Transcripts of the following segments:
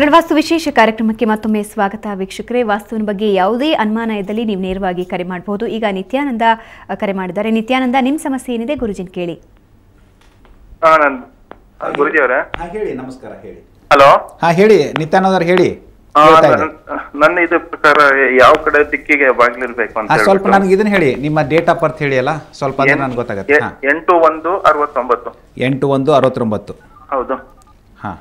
ಕನ್ನಡ ವಾಸ್ತು ವಿಶೇಷ ಕಾರ್ಯಕ್ರಮಕ್ಕೆ ಮತ್ತೊಮ್ಮೆ ಸ್ವಾಗತ ವೀಕ್ಷಕರೇ ವಾಸ್ತುವಿನ ಬಗ್ಗೆ ಯಾವುದೇ ಅನುಮಾನ ಇದ್ದಲ್ಲಿ ನೀವು ನೇರವಾಗಿ ಕರೆ ಮಾಡಬಹುದು ಈಗ ನಿತ್ಯಾನಂದ ಕರೆ ಮಾಡಿದ್ದಾರೆ ನಿತ್ಯಾನಂದ ನಿಮ್ಮ ಸಮಸ್ಯೆ ಏನಿದೆ ಗುರುಜಿನ್ ಕೇಳಿ ಗುರುಜಿ ಅವರೇ ಹೇಳಿ ನಮಸ್ಕಾರ ಹೇಳಿ ಹಲೋ ಹಾ ಹೇಳಿ ನಿತ್ಯಾನಂದ ಹೇಳಿ ನನ್ನ ಇದು ಪ್ರಕಾರ ಯಾವ ಕಡೆ ದಿಕ್ಕಿಗೆ ಬಾಗಿಲಿರ್ಬೇಕು ಅಂತ ಸ್ವಲ್ಪ ನನಗೆ ಇದನ್ನ ಹೇಳಿ ನಿಮ್ಮ ಡೇಟ್ ಆಫ್ ಬರ್ತ್ ಹೇಳಿ ಅಲ್ಲ ಸ್ವಲ್ಪ ಅಂದ್ರೆ ನನಗೆ ಗೊತ್ತಾಗುತ್ತೆ ಎಂಟು ಒಂದು ಅರವತ್ತೊಂಬತ್ತು ಎಂಟು ಒಂದು ಅರವತ್ತೊಂಬತ್ತು ಹೌದು ಹಾ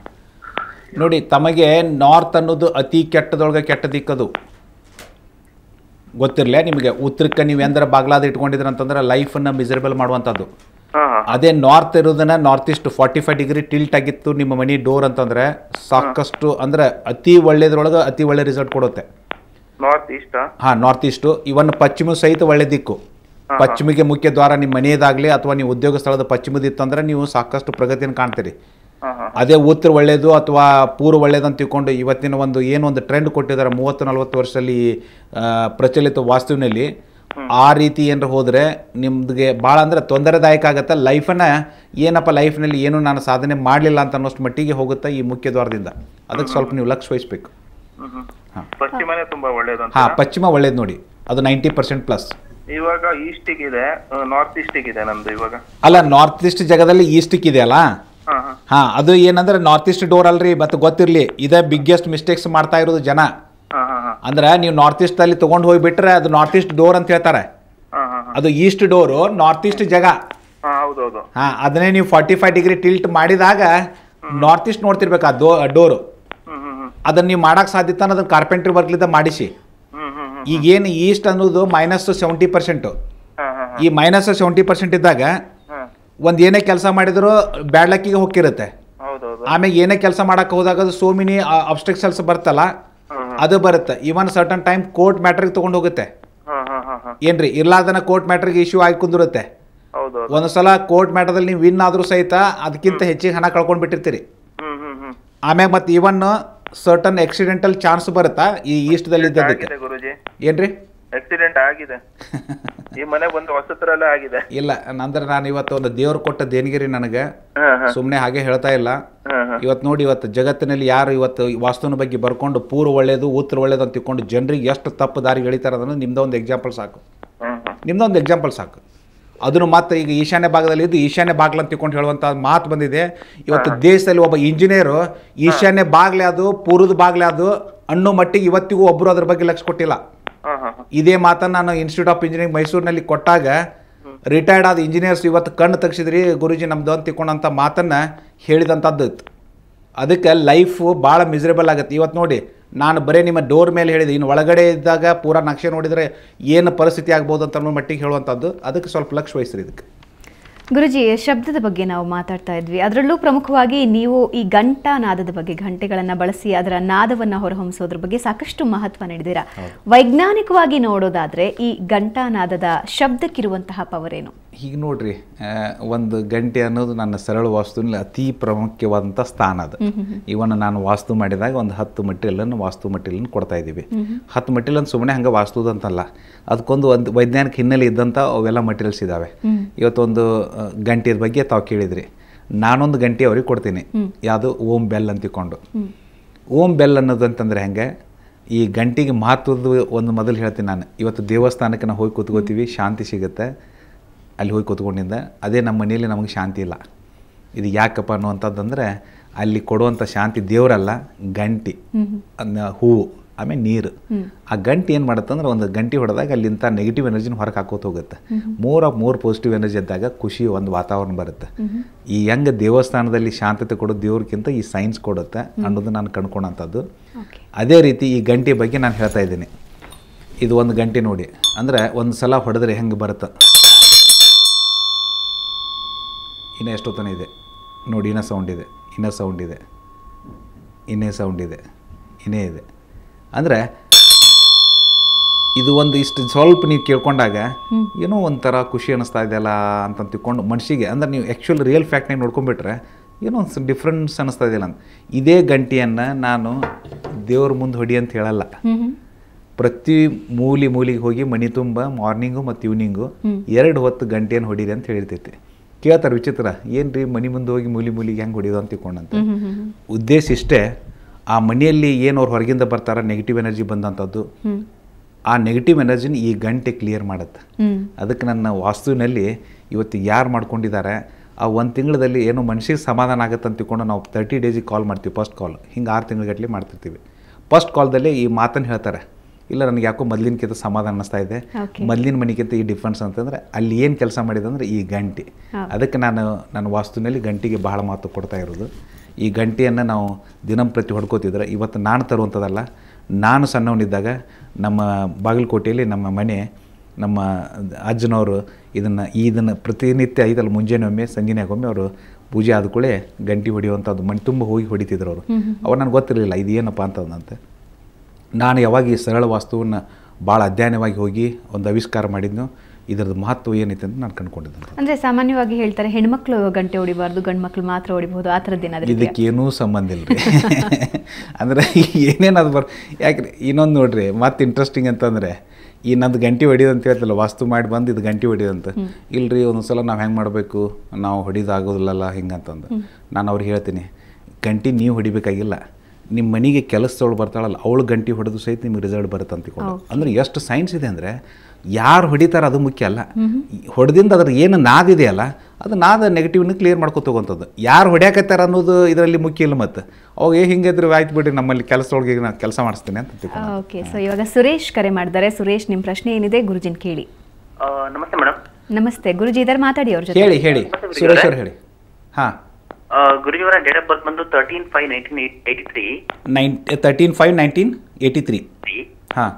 ನೋಡಿ ತಮಗೆ ನಾರ್ತ್ ಅನ್ನೋದು ಅತಿ ಕೆಟ್ಟದೊಳಗೆ ಕೆಟ್ಟ ದಿಕ್ಕದು ಗೊತ್ತಿರಲೇ ನಿಮಗೆ ಉತ್ತರಕ್ಕೆ ನೀವು ಎಂದ್ರೆ ಬಾಗ್ಲಾದ ಇಟ್ಕೊಂಡಿದ್ರ ಅಂತಂದ್ರೆ ಲೈಫನ್ನು ಮಿಸರೇಬಲ್ ಮಾಡುವಂಥದ್ದು ಅದೇ ನಾರ್ತ್ ಇರೋದನ್ನ north east forty five degree tilt ಆಗಿತ್ತು ನಿಮ್ಮ ಮನಿ ಡೋರ್ ಅಂತಂದ್ರೆ ಸಾಕಷ್ಟು ಅಂದ್ರೆ ಅತಿ ಒಳ್ಳೇದ್ರೊಳಗೆ ಅತಿ ಒಳ್ಳೆ ರಿಸಲ್ಟ್ ಕೊಡುತ್ತೆ ಈಸ್ಟ್ ಹಾ ನಾರ್ತ್ ಈಸ್ಟ್ ಇವನ್ ಪಶ್ಚಿಮ ಸಹಿತ ಒಳ್ಳೆ ದಿಕ್ಕು ಪಶ್ಚಿಮಿಗೆ ಮುಖ್ಯ ದ್ವಾರ ನಿಮ್ಮ ಮನೆಯದಾಗಲಿ ಅಥವಾ ನೀವು ಉದ್ಯೋಗ ಸ್ಥಳದ ಪಶ್ಚಿಮದಿತ್ತಂದ್ರೆ ನೀವು ಸಾಕಷ್ಟು ಪ್ರಗತಿಯನ್ನು ಕಾಣ್ತೀರಿ ಅದೇ ಉತ್ತರ ಒಳ್ಳೇದು ಅಥವಾ ಪೂರ್ವ ಅಂತ ತಿಳ್ಕೊಂಡು ಇವತ್ತಿನ ಒಂದು ಏನು ಒಂದು ಟ್ರೆಂಡ್ ಕೊಟ್ಟಿದ್ದಾರೆ ಮೂವತ್ತು ನಲವತ್ತು ವರ್ಷದಲ್ಲಿ ಪ್ರಚಲಿತ ವಾಸ್ತುವಿನಲ್ಲಿ ಆ ರೀತಿ ಏನಾರು ಹೋದರೆ ನಿಮ್ಗೆ ಭಾಳ ಅಂದರೆ ತೊಂದರೆದಾಯಕ ಆಗುತ್ತೆ ಲೈಫನ್ನ ಏನಪ್ಪ ಲೈಫ್ನಲ್ಲಿ ಏನು ನಾನು ಸಾಧನೆ ಮಾಡಲಿಲ್ಲ ಅಂತ ಅನ್ನೋಷ್ಟು ಮಟ್ಟಿಗೆ ಹೋಗುತ್ತೆ ಈ ಮುಖ್ಯ ದ್ವಾರದಿಂದ ಅದಕ್ಕೆ ಸ್ವಲ್ಪ ನೀವು ಲಕ್ಷ ವಹಿಸ್ಬೇಕು ಹಾಂ ಪಶ್ಚಿಮ ಒಳ್ಳೇದು ನೋಡಿ ಅದು ನೈಂಟಿ ಪರ್ಸೆಂಟ್ ಪ್ಲಸ್ ಇವಾಗ ಈಸ್ಟಿಗೆ ಇದೆ ನಾರ್ತ್ ಈಸ್ಟಿಗೆ ಇದೆ ಇವಾಗ ಅಲ್ಲ ನಾರ್ತ್ ಈಸ್ಟ್ ಜಾಗದಲ್ಲಿ ಈಸ್ಟಿಗೆ ಇದೆ ಅಲ್ಲ ಹಾ ಅದು ಏನಂದ್ರೆ ನಾರ್ತ್ ಈಸ್ಟ್ ಡೋರ್ ಅಲ್ರಿ ಮತ್ತೆ ಗೊತ್ತಿರ್ಲಿ ಇದೇ ಬಿಗ್ಗೆಸ್ಟ್ ಮಿಸ್ಟೇಕ್ಸ್ ಮಾಡ್ತಾ ಇರೋದು ಜನ ಅಂದ್ರೆ ನೀವು ನಾರ್ತ್ ಈಸ್ಟ್ ಅಲ್ಲಿ ತಗೊಂಡ್ ಬಿಟ್ರೆ ಅದು ನಾರ್ತ್ ಈಸ್ಟ್ ಡೋರ್ ಅಂತ ಹೇಳ್ತಾರೆ ಅದು ಈಸ್ಟ್ ಡೋರು ನಾರ್ತ್ ಈಸ್ಟ್ ಜಾಗ ಹಾ ಅದನ್ನೇ ನೀವು ಫಾರ್ಟಿ ಫೈವ್ ಡಿಗ್ರಿ ಟಿಲ್ಟ್ ಮಾಡಿದಾಗ ನಾರ್ತ್ ಈಸ್ಟ್ ನೋಡ್ತಿರ್ಬೇಕು ಆ ಡೋ ಡೋರು ಅದನ್ನ ನೀವು ಮಾಡಕ್ ಸಾಧ್ಯತೆ ಅದನ್ನ ಕಾರ್ಪೆಂಟ್ರಿ ವರ್ಕ್ಲಿಂದ ಮಾಡಿಸಿ ಈಗೇನು ಈಸ್ಟ್ ಅನ್ನೋದು ಮೈನಸ್ ಸೆವೆಂಟಿ ಪರ್ಸೆಂಟು ಈ ಮೈನಸ್ ಸೆವೆಂಟಿ ಪರ್ಸೆಂಟ್ ಇದ್ದಾಗ ಒಂದ್ ಏನೇ ಕೆಲಸ ಮಾಡಿದ್ರು ಬ್ಯಾಡ್ ಲಕ್ಕಿಗೆ ಹೋಗಿರುತ್ತೆ ಆಮೇಲೆ ಏನೇ ಕೆಲಸ ಮಾಡಕ್ ಹೋದಾಗ ಸೋ ಮಿನಿ ಅಬ್ಸ್ಟ್ರಕ್ಷನ್ಸ್ ಬರ್ತಲ್ಲ ಅದು ಬರುತ್ತೆ ಇವನ್ ಸರ್ಟನ್ ಟೈಮ್ ಕೋರ್ಟ್ ಮ್ಯಾಟ್ರಿಗೆ ತಗೊಂಡು ಹೋಗುತ್ತೆ ಏನ್ರಿ ಇರ್ಲಾರ್ದನ ಕೋರ್ಟ್ ಮ್ಯಾಟ್ರಿಗೆ ಇಶ್ಯೂ ಆಗಿ ಕುಂದಿರುತ್ತೆ ಒಂದ್ಸಲ ಕೋರ್ಟ್ ಮ್ಯಾಟರ್ದಲ್ಲಿ ನೀವು ವಿನ್ ಆದ್ರೂ ಸಹಿತ ಅದಕ್ಕಿಂತ ಹೆಚ್ಚಿಗೆ ಹಣ ಕಳ್ಕೊಂಡ್ ಬಿಟ್ಟಿರ್ತೀರಿ ಆಮ್ಯಾಗ ಮತ್ತೆ ಇವನ್ ಸರ್ಟನ್ ಆಕ್ಸಿಡೆಂಟಲ್ ಚಾನ್ಸ್ ಬರುತ್ತಾ ಈ ಈಸ್ಟ್ದಲ್ಲಿ ಏನ್ರಿ ಆಕ್ಸಿಡೆಂಟ್ ಆಗಿದೆ ಈ ಮನೆ ಆಗಿದೆ ಇಲ್ಲ ನಂತರ ನಾನು ಇವತ್ತು ಒಂದು ದೇವ್ರು ಕೊಟ್ಟ ದೇನಗಿರಿ ನನಗೆ ಸುಮ್ಮನೆ ಹಾಗೆ ಹೇಳ್ತಾ ಇಲ್ಲ ಇವತ್ತು ನೋಡಿ ಇವತ್ತು ಜಗತ್ತಿನಲ್ಲಿ ಯಾರು ಇವತ್ತು ವಾಸ್ತುವಿನ ಬಗ್ಗೆ ಬರ್ಕೊಂಡು ಪೂರ್ ಒಳ್ಳೇದು ಉತ್ತರ ಒಳ್ಳೇದು ಅಂತ ತಿಳ್ಕೊಂಡು ಜನರಿಗೆ ಎಷ್ಟು ತಪ್ಪು ದಾರಿ ಎಳಿತಾರ ಅದನ್ನು ನಿಮ್ದೊಂದು ಎಕ್ಸಾಂಪಲ್ ಸಾಕು ನಿಮ್ದೊಂದು ಎಕ್ಸಾಂಪಲ್ ಸಾಕು ಅದನ್ನು ಮಾತ್ರ ಈಗ ಈಶಾನ್ಯ ಭಾಗದಲ್ಲಿ ಇದ್ದು ಈಶಾನ್ಯ ಬಾಗ್ಲ ಅಂತ ತಿಳ್ಕೊಂಡು ಹೇಳುವಂತ ಮಾತು ಬಂದಿದೆ ಇವತ್ತು ದೇಶದಲ್ಲಿ ಒಬ್ಬ ಇಂಜಿನಿಯರ್ ಈಶಾನ್ಯ ಬಾಗ್ಲೆ ಅದು ಪೂರ್ವದ ಬಾಗ್ಲೆ ಅಣ್ಣು ಮಟ್ಟಿಗೆ ಇವತ್ತಿಗೂ ಒಬ್ಬರು ಅದ್ರ ಬಗ್ಗೆ ಲಕ್ಷ ಕೊಟ್ಟಿಲ್ಲ ಇದೇ ಮಾತನ್ನ ನಾನು ಇನ್ಸ್ಟಿಟ್ಯೂಟ್ ಆಫ್ ಇಂಜಿನಿಯರಿಂಗ್ ಮೈಸೂರಿನಲ್ಲಿ ಕೊಟ್ಟಾಗ ರಿಟೈರ್ಡ್ ಆದ ಇಂಜಿನಿಯರ್ಸ್ ಇವತ್ತು ಕಣ್ಣು ತಗ್ಸಿದ್ರಿ ಗುರುಜಿ ನಮ್ದು ಅಂತ ತಿಕ್ಕೊಂಡಂಥ ಮಾತನ್ನು ಹೇಳಿದಂಥದ್ದು ಅದಕ್ಕೆ ಲೈಫು ಭಾಳ ಮಿಸರೇಬಲ್ ಆಗುತ್ತೆ ಇವತ್ತು ನೋಡಿ ನಾನು ಬರೀ ನಿಮ್ಮ ಡೋರ್ ಮೇಲೆ ಹೇಳಿದೆ ಇನ್ನು ಒಳಗಡೆ ಇದ್ದಾಗ ಪೂರಾ ನಕ್ಷೆ ನೋಡಿದರೆ ಏನು ಪರಿಸ್ಥಿತಿ ಆಗ್ಬೋದು ಅಂತ ಮಟ್ಟಿಗೆ ಹೇಳುವಂಥದ್ದು ಅದಕ್ಕೆ ಸ್ವಲ್ಪ ಲಕ್ಷ ವಹಿಸ್ರಿ ಇದಕ್ಕೆ ಗುರುಜಿ ಶಬ್ದದ ಬಗ್ಗೆ ನಾವು ಮಾತಾಡ್ತಾ ಇದ್ವಿ ಅದರಲ್ಲೂ ಪ್ರಮುಖವಾಗಿ ನೀವು ಈ ಘಂಟಾ ನಾದದ ಬಗ್ಗೆ ಘಂಟೆಗಳನ್ನ ಬಳಸಿ ಅದರ ನಾದವನ್ನ ಹೊರಹೊಮ್ಮಿಸೋದ್ರ ಬಗ್ಗೆ ಸಾಕಷ್ಟು ಮಹತ್ವ ನೀಡಿದ್ದೀರಾ ವೈಜ್ಞಾನಿಕವಾಗಿ ನೋಡೋದಾದ್ರೆ ಈ ಘಂಟಾ ನಾದದ ಶಬ್ದಕ್ಕಿರುವಂತಹ ಪವರ್ ಏನು ಈಗ ನೋಡ್ರಿ ಒಂದು ಗಂಟೆ ಅನ್ನೋದು ನನ್ನ ಸರಳ ವಾಸ್ತುನಲ್ಲಿ ಅತಿ ಪ್ರಾಮುಖ್ಯವಾದಂಥ ಸ್ಥಾನ ಅದು ಇವನ್ನ ನಾನು ವಾಸ್ತು ಮಾಡಿದಾಗ ಒಂದು ಹತ್ತು ಅನ್ನು ವಾಸ್ತು ಮಟ್ಟಿಲನ್ನು ಕೊಡ್ತಾ ಇದ್ದೀವಿ ಹತ್ತು ಮಟ್ಟಿಲನ್ನು ಸುಮ್ಮನೆ ಹಂಗೆ ವಾಸ್ತುದಂತಲ್ಲ ಅದಕ್ಕೊಂದು ಒಂದು ವೈಜ್ಞಾನಿಕ ಹಿನ್ನೆಲೆ ಇದ್ದಂತ ಅವೆಲ್ಲ ಮೆಟೀರಿಯಲ್ಸ್ ಇದ್ದಾವೆ ಇವತ್ತೊಂದು ಗಂಟೆಯ ಬಗ್ಗೆ ತಾವು ಕೇಳಿದ್ರಿ ನಾನೊಂದು ಗಂಟೆ ಅವ್ರಿಗೆ ಕೊಡ್ತೀನಿ ಯಾವುದು ಓಂ ಬೆಲ್ ಅಂತ ಓಂ ಬೆಲ್ ಅನ್ನೋದು ಅಂತಂದರೆ ಹೆಂಗೆ ಈ ಗಂಟಿಗೆ ಮಹತ್ವದ ಒಂದು ಮೊದಲು ಹೇಳ್ತೀನಿ ನಾನು ಇವತ್ತು ದೇವಸ್ಥಾನಕ್ಕೆ ನಾವು ಹೋಗಿ ಕೂತ್ಕೋತೀವಿ ಶಾಂತಿ ಸಿಗುತ್ತೆ ಅಲ್ಲಿ ಹೋಗಿ ಕೂತ್ಕೊಂಡಿಂದ ಅದೇ ನಮ್ಮ ಮನೆಯಲ್ಲಿ ನಮಗೆ ಶಾಂತಿ ಇಲ್ಲ ಇದು ಯಾಕಪ್ಪ ಅಂದ್ರೆ ಅಲ್ಲಿ ಕೊಡುವಂಥ ಶಾಂತಿ ದೇವರಲ್ಲ ಗಂಟಿ ಹೂವು ಆಮೇಲೆ ನೀರು ಆ ಗಂಟೆ ಏನು ಅಂದ್ರೆ ಒಂದು ಗಂಟೆ ಹೊಡೆದಾಗ ಅಲ್ಲಿಂತ ನೆಗೆಟಿವ್ ಎನರ್ಜಿನ ಹೊರಗೆ ಹಾಕೋತ ಹೋಗುತ್ತೆ more of more positive energy ಇದ್ದಾಗ ಖುಷಿ ಒಂದು ವಾತಾವರಣ ಬರುತ್ತೆ ಈ ಹೆಂಗೆ ದೇವಸ್ಥಾನದಲ್ಲಿ ಶಾಂತತೆ ಕೊಡೋ ದೇವ್ರಿಗಿಂತ ಈ ಸೈನ್ಸ್ ಕೊಡುತ್ತೆ ಅನ್ನೋದು ನಾನು ಕಂಡ್ಕೊಳ್ಳೋಂಥದ್ದು ಅದೇ ರೀತಿ ಈ ಗಂಟೆ ಬಗ್ಗೆ ನಾನು ಹೇಳ್ತಾ ಇದ್ದೀನಿ ಇದು ಒಂದು ಗಂಟೆ ನೋಡಿ ಅಂದರೆ ಒಂದು ಸಲ ಹೊಡೆದ್ರೆ ಹೆಂಗೆ ಬರುತ್ತೆ ಇನ್ನೂ ಎಷ್ಟೊತ್ತನ ಇದೆ ನೋಡಿ ಇನ್ನೂ ಸೌಂಡ್ ಇದೆ ಇನ್ನೂ ಸೌಂಡ್ ಇದೆ ಇನ್ನೇ ಸೌಂಡ್ ಇದೆ ಇನ್ನೇ ಇದೆ ಅಂದರೆ ಇದು ಒಂದು ಇಷ್ಟು ಸ್ವಲ್ಪ ನೀವು ಕೇಳ್ಕೊಂಡಾಗ ಏನೋ ಒಂಥರ ಖುಷಿ ಅನ್ನಿಸ್ತಾ ಇದೆಯಲ್ಲ ಅಂತ ತಿಳ್ಕೊಂಡು ಮನುಷ್ಯಗೆ ಅಂದರೆ ನೀವು ಆ್ಯಕ್ಚುಲ್ ರಿಯಲ್ ಫ್ಯಾಕ್ಟ್ನಾಗ ನೋಡ್ಕೊಂಡ್ಬಿಟ್ರೆ ಏನೋ ಒಂದು ಡಿಫ್ರೆನ್ಸ್ ಅನ್ನಿಸ್ತಾ ಇದೆಯಲ್ಲ ಅಂತ ಇದೇ ಗಂಟೆಯನ್ನು ನಾನು ದೇವ್ರ ಮುಂದೆ ಹೊಡಿ ಅಂತ ಹೇಳಲ್ಲ ಪ್ರತಿ ಮೂಲಿ ಮೂಲಿಗೆ ಹೋಗಿ ಮನೆ ತುಂಬ ಮಾರ್ನಿಂಗು ಮತ್ತು ಈವ್ನಿಂಗು ಎರಡು ಹೊತ್ತು ಗಂಟೆಯನ್ನು ಹೊಡೀರಿ ಅಂತ ಹೇಳಿರ್ತೈತಿ ಕೇಳ್ತಾರೆ ವಿಚಿತ್ರ ಏನು ರೀ ಮನೆ ಮುಂದೆ ಹೋಗಿ ಮೂಲಿ ಮೂಲಿಗೆ ಹೆಂಗೆ ಹೊಡಿಯೋದು ಅಂತ ತಿಳ್ಕೊಂಡಂತ ಉದ್ದೇಶ ಇಷ್ಟೇ ಆ ಮನೆಯಲ್ಲಿ ಏನು ಅವ್ರು ಹೊರಗಿಂದ ಬರ್ತಾರ ನೆಗೆಟಿವ್ ಎನರ್ಜಿ ಬಂದಂಥದ್ದು ಆ ನೆಗೆಟಿವ್ ಎನರ್ಜಿನ ಈ ಗಂಟೆ ಕ್ಲಿಯರ್ ಮಾಡುತ್ತೆ ಅದಕ್ಕೆ ನನ್ನ ವಾಸ್ತುವಿನಲ್ಲಿ ಇವತ್ತು ಯಾರು ಮಾಡ್ಕೊಂಡಿದ್ದಾರೆ ಆ ಒಂದು ತಿಂಗಳಲ್ಲಿ ಏನೋ ಮನುಷ್ಯಗೆ ಸಮಾಧಾನ ಆಗುತ್ತೆ ಅಂತ ತಿಳ್ಕೊಂಡು ನಾವು ತರ್ಟಿ ಡೇಸಿಗೆ ಕಾಲ್ ಮಾಡ್ತೀವಿ ಫಸ್ಟ್ ಕಾಲ್ ಹಿಂಗೆ ಆರು ತಿಂಗಳಗಟ್ಟಲೆ ಮಾಡ್ತಿರ್ತೀವಿ ಫಸ್ಟ್ ಕಾಲ್ದಲ್ಲಿ ಈ ಮಾತನ್ನು ಹೇಳ್ತಾರೆ ಇಲ್ಲ ನನಗೆ ಯಾಕೋ ಮೊದಲಿನಕ್ಕಿಂತ ಸಮಾಧಾನ ಅನ್ನಿಸ್ತಾ ಇದೆ ಮೊದಲಿನ ಮನೆಗಿಂತ ಈ ಡಿಫ್ರೆನ್ಸ್ ಅಂತಂದರೆ ಅಲ್ಲಿ ಏನು ಕೆಲಸ ಮಾಡಿದೆ ಅಂದರೆ ಈ ಗಂಟೆ ಅದಕ್ಕೆ ನಾನು ನನ್ನ ವಾಸ್ತುವಿನಲ್ಲಿ ಗಂಟಿಗೆ ಬಹಳ ಮಹತ್ವ ಕೊಡ್ತಾ ಇರೋದು ಈ ಗಂಟೆಯನ್ನು ನಾವು ದಿನಂಪ್ರತಿ ಹೊಡ್ಕೋತಿದ್ರೆ ಇವತ್ತು ನಾನು ತರುವಂಥದ್ದಲ್ಲ ನಾನು ಸಣ್ಣವನಿದ್ದಾಗ ನಮ್ಮ ಬಾಗಲಕೋಟೆಯಲ್ಲಿ ನಮ್ಮ ಮನೆ ನಮ್ಮ ಅಜ್ಜನವರು ಇದನ್ನು ಇದನ್ನು ಪ್ರತಿನಿತ್ಯ ಐತಲ್ಲ ಮುಂಜಾನೆ ಒಮ್ಮೆ ಒಮ್ಮೆ ಅವರು ಪೂಜೆ ಆದ ಕೂಡಲೇ ಗಂಟೆ ಹೊಡೆಯುವಂಥದ್ದು ಮಣ್ಣು ತುಂಬ ಹೋಗಿ ಹೊಡಿತಿದ್ರು ಅವರು ಅವ್ರು ನನಗೆ ಗೊತ್ತಿರಲಿಲ್ಲ ಇದು ಏನಪ್ಪ ಅಂತಂದಂತೆ ನಾನು ಯಾವಾಗ ಈ ಸರಳ ವಾಸ್ತುವನ್ನು ಭಾಳ ಅಧ್ಯಯನವಾಗಿ ಹೋಗಿ ಒಂದು ಆವಿಷ್ಕಾರ ಮಾಡಿದ್ನು ಇದರದ್ದು ಮಹತ್ವ ಏನೈತೆ ಅಂತ ನಾನು ಕಂಡುಕೊಂಡಿದ್ದೆ ಅಂದರೆ ಸಾಮಾನ್ಯವಾಗಿ ಹೇಳ್ತಾರೆ ಹೆಣ್ಮಕ್ಳು ಗಂಟೆ ಹೊಡಿಬಾರ್ದು ಗಂಡು ಮಕ್ಕಳು ಮಾತ್ರ ಹೊಡಿಬಹುದು ಆ ಇದಕ್ಕೆ ಇದಕ್ಕೇನೂ ಸಂಬಂಧ ಇಲ್ಲ ರೀ ಅಂದರೆ ಏನೇನಾದ್ರು ಬರ್ ಯಾಕೆ ಇನ್ನೊಂದು ನೋಡ್ರಿ ಮತ್ತೆ ಇಂಟ್ರೆಸ್ಟಿಂಗ್ ಅಂತಂದರೆ ಈ ನಂದು ಗಂಟೆ ಹೊಡಿಯೋದಂತ ಹೇಳ್ತಲ್ಲ ವಾಸ್ತು ಮಾಡಿ ಬಂದು ಇದು ಗಂಟೆ ಹೊಡಿಯೋದಂತ ಇಲ್ರಿ ಒಂದೊಂದ್ಸಲ ನಾವು ಹೆಂಗೆ ಮಾಡಬೇಕು ನಾವು ಹೊಡಿದಾಗೋದಿಲ್ಲಲ್ಲ ಹಿಂಗಂತಂದು ನಾನು ಅವ್ರಿಗೆ ಹೇಳ್ತೀನಿ ಗಂಟೆ ನೀವು ಹೊಡಿಬೇಕಾಗಿಲ್ಲ ನಿಮ್ಮ ಮನೆಗೆ ಕೆಲಸದವಳು ಬರ್ತಾಳಲ್ಲ ಅವಳು ಗಂಟೆ ಹೊಡೆದು ಸಹಿತ ನಿಮ್ಗೆ ರಿಸಲ್ಟ್ ಬರುತ್ತೆ ಅಂತಿಕೊಂಡು ಅಂದರೆ ಎಷ್ಟು ಸೈನ್ಸ್ ಇದೆ ಅಂದರೆ ಯಾರು ಹೊಡಿತಾರೆ ಅದು ಮುಖ್ಯ ಅಲ್ಲ ಹೊಡೆದಿಂದ ಅದ್ರ ಏನು ನಾದಿದೆಯಲ್ಲ ಅದು ನಾದ ನೆಗೆಟಿವ್ನ ಕ್ಲಿಯರ್ ಮಾಡ್ಕೊತೋಗಂಥದ್ದು ಯಾರು ಹೊಡ್ಯಾಕತ್ತಾರ ಅನ್ನೋದು ಇದರಲ್ಲಿ ಮುಖ್ಯ ಇಲ್ಲ ಮತ್ತು ಅವಾಗ ಏ ಹಿಂಗಿದ್ರು ಆಯ್ತು ಬಿಡಿ ನಮ್ಮಲ್ಲಿ ಕೆಲಸದೊಳಗೆ ನಾನು ಕೆಲಸ ಮಾಡಿಸ್ತೇನೆ ಅಂತ ಓಕೆ ಸೊ ಇವಾಗ ಸುರೇಶ್ ಕರೆ ಮಾಡಿದ್ದಾರೆ ಸುರೇಶ್ ನಿಮ್ಮ ಪ್ರಶ್ನೆ ಏನಿದೆ ಗುರುಜಿನ್ ಕೇಳಿ ನಮಸ್ತೆ ಮೇಡಮ್ ನಮಸ್ತೆ ಗುರುಜಿ ಇದ್ದಾರೆ ಮಾತಾಡಿ ಅವ್ರ ಜೊತೆ ಹೇಳಿ ಹೇಳಿ ಸುರೇಶ್ ಅವ್ರು ಹೇಳಿ ಹಾಂ ಗುರುಜಿಯವರ ಡೇಟ್ ಆಫ್ ಬರ್ತ್ ಬಂದು thirteen five nineteen eighty three nine thirteen five nineteen eighty three ಹಾಂ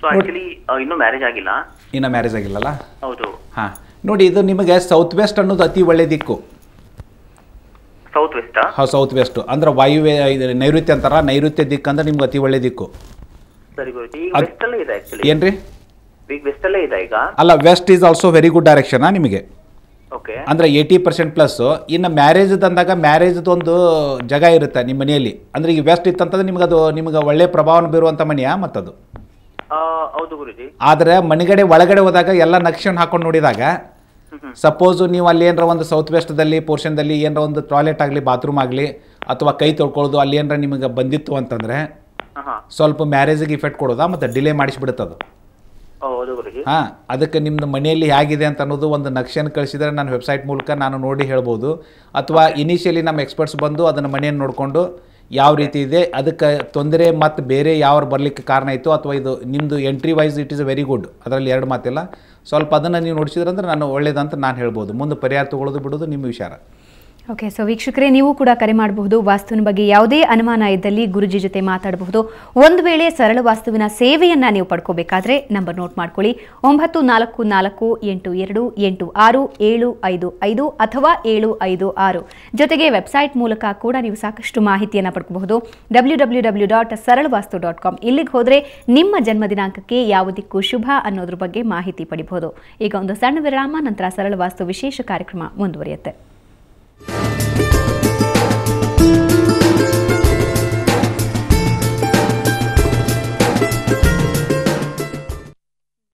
ಸೊ ಆ್ಯಕ್ಚುಲಿ ಇನ್ನೂ ಮ್ಯಾರೇಜ್ ಆಗಿಲ್ಲ ಇನ್ನೂ ಮ್ಯಾರೇಜ್ ಆಗಿಲ್ಲಲ್ಲ ಹೌದು ಹಾಂ ನೋಡಿ ಇದು ನಿಮಗೆ ಸೌತ್ ವೆಸ್ಟ್ ಅನ್ನೋದು ಅತಿ ಒಳ್ಳೆ ದಿಕ್ಕು ಸೌತ್ ವೆಸ್ಟ್ ಹಾಂ ಸೌತ್ ವೆಸ್ಟ್ ಅಂದ್ರೆ ವಾಯುವ್ಯ ನೈಋತ್ಯ ಅಂತಾರ ನೈಋತ್ಯ ದಿಕ್ಕು ಅಂದ್ರೆ ನಿಮ್ಗೆ ಅತಿ ಒಳ್ಳೆ ದಿಕ್ಕು ಸರಿ ವೆಸ್ಟ್ ಇದೆ ಏನ್ರಿ ಈಗ ವೆಸ್ಟ್ ಅಲ್ಲೇ ಇದೆ ಈಗ ಅಲ್ಲ west is also very good ಡೈರೆಕ್ಷನಾ ನಿಮಗೆ ಅಂದ್ರೆ ಏಯ್ಟಿ ಪರ್ಸೆಂಟ್ ಪ್ಲಸ್ ಇನ್ನು ಮ್ಯಾರೇಜ್ ಅಂದಾಗ ಮ್ಯಾರೇಜ್ದು ಒಂದು ಜಾಗ ಇರುತ್ತೆ ನಿಮ್ಮ ಮನೆಯಲ್ಲಿ ಅಂದ್ರೆ ಈಗ ವೆಸ್ಟ್ ಇತ್ತಂತಂದ್ರೆ ನಿಮ್ಗೆ ಅದು ನಿಮ್ಗೆ ಒಳ್ಳೆ ಪ್ರಭಾವ ಬೀರುವಂತ ಮನೆಯಾ ಮತ್ತದು ಆದ್ರೆ ಮನೆಗಡೆ ಒಳಗಡೆ ಹೋದಾಗ ಎಲ್ಲ ನಕ್ಷೆಯನ್ನು ಹಾಕೊಂಡು ನೋಡಿದಾಗ ಸಪೋಸ್ ನೀವು ಅಲ್ಲಿ ಏನರ ಒಂದು ಸೌತ್ ವೆಸ್ಟ್ದಲ್ಲಿ ಪೋರ್ಷನ್ದಲ್ಲಿ ಏನರ ಒಂದು ಟಾಯ್ಲೆಟ್ ಆಗಲಿ ಬಾತ್ರೂಮ್ ಆಗಲಿ ಅಥವಾ ಕೈ ತೊಳ್ಕೊಳ್ಳೋದು ಅಲ್ಲಿ ಏನರ ನಿಮಗೆ ಬಂದಿತ್ತು ಅಂತಂದ್ರೆ ಸ್ವಲ್ಪ ಮ್ಯಾರೇಜಿಗೆ ಇಫೆಕ್ಟ್ ಕೊಡೋದಾ ಮತ್ತೆ ಡಿಲೇ ಮಾಡಿಸ್ಬಿಡುತ್ತದು ಹಾಂ ಅದಕ್ಕೆ ನಿಮ್ಮದು ಮನೆಯಲ್ಲಿ ಹೇಗಿದೆ ಅಂತ ಅನ್ನೋದು ಒಂದು ನಕ್ಷೆಯನ್ನು ಕಳಿಸಿದರೆ ನಾನು ವೆಬ್ಸೈಟ್ ಮೂಲಕ ನಾನು ನೋಡಿ ಹೇಳ್ಬೋದು ಅಥವಾ ಇನಿಷಿಯಲಿ ನಮ್ಮ ಎಕ್ಸ್ಪರ್ಟ್ಸ್ ಬಂದು ಅದನ್ನು ಮನೆಯನ್ನು ನೋಡಿಕೊಂಡು ಯಾವ ರೀತಿ ಇದೆ ಅದಕ್ಕೆ ತೊಂದರೆ ಮತ್ತು ಬೇರೆ ಯಾವ ಬರಲಿಕ್ಕೆ ಕಾರಣ ಇತ್ತು ಅಥವಾ ಇದು ನಿಮ್ಮದು entry wise it is very good ಅದರಲ್ಲಿ ಎರಡು ಮಾತಿಲ್ಲ ಸ್ವಲ್ಪ ಅದನ್ನು ನೀವು ನೋಡಿಸಿದ್ರಂದ್ರೆ ನಾನು ಒಳ್ಳೇದಂತ ನಾನು ಹೇಳ್ಬೋದು ಮುಂದೆ ಪರಿಹಾರ ತಗೊಳ್ಳೋದು ಬಿಡೋದು ನಿಮ್ಮ ವಿಚಾರ ಓಕೆ ಸೊ ವೀಕ್ಷಕರೇ ನೀವು ಕೂಡ ಕರೆ ಮಾಡಬಹುದು ವಾಸ್ತುವಿನ ಬಗ್ಗೆ ಯಾವುದೇ ಅನುಮಾನ ಇದ್ದಲ್ಲಿ ಗುರುಜಿ ಜೊತೆ ಮಾತಾಡಬಹುದು ಒಂದು ವೇಳೆ ಸರಳ ವಾಸ್ತುವಿನ ಸೇವೆಯನ್ನು ನೀವು ಪಡ್ಕೋಬೇಕಾದ್ರೆ ನಂಬರ್ ನೋಟ್ ಮಾಡ್ಕೊಳ್ಳಿ ಒಂಬತ್ತು ನಾಲ್ಕು ನಾಲ್ಕು ಎಂಟು ಎರಡು ಎಂಟು ಆರು ಏಳು ಐದು ಐದು ಅಥವಾ ಏಳು ಐದು ಆರು ಜೊತೆಗೆ ವೆಬ್ಸೈಟ್ ಮೂಲಕ ಕೂಡ ನೀವು ಸಾಕಷ್ಟು ಮಾಹಿತಿಯನ್ನು ಪಡ್ಕೋಬಹುದು ಡಬ್ಲ್ಯೂ ಡಬ್ಲ್ಯೂ ಡಬ್ಲ್ಯೂ ಡಾಟ್ ಸರಳ ವಾಸ್ತು ಡಾಟ್ ಕಾಮ್ ಇಲ್ಲಿಗೆ ಹೋದರೆ ನಿಮ್ಮ ಜನ್ಮ ದಿನಾಂಕಕ್ಕೆ ಯಾವುದಕ್ಕೂ ಶುಭ ಅನ್ನೋದ್ರ ಬಗ್ಗೆ ಮಾಹಿತಿ ಪಡಿಬಹುದು ಈಗ ಒಂದು ಸಣ್ಣ ವಿರಾಮ ನಂತರ ಸರಳ ವಾಸ್ತು ವಿಶೇಷ ಕಾರ್ಯಕ್ರಮ ಮುಂದುವರಿಯುತ್ತೆ